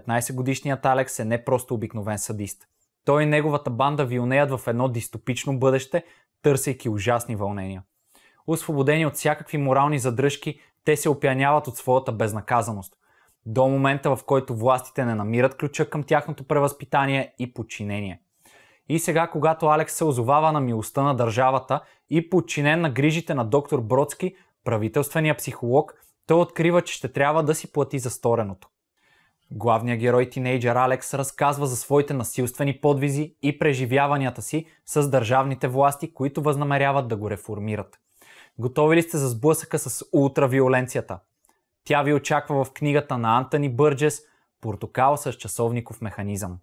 15-годишният Алекс е не просто обикновен садист. Той и неговата банда вилнеят в едно дистопично бъдеще, търсейки ужасни вълнения. Освободени от всякакви морални задръжки, те се опяняват от своята безнаказаност. До момента, в който властите не намират ключа към тяхното превъзпитание и подчинение. И сега, когато Алекс се озовава на милостта на държавата и подчинен на грижите на доктор Бродски, правителствения психолог, той открива, че ще трябва да си плати за стореното. Главният герой тинейджер Алекс разказва за своите насилствени подвизи и преживяванията си с държавните власти, които възнамеряват да го реформират. Готови ли сте за сблъсъка с ултравиоленцията? Тя ви очаква в книгата на Антони Бърджес «Портокал с часовников механизъм».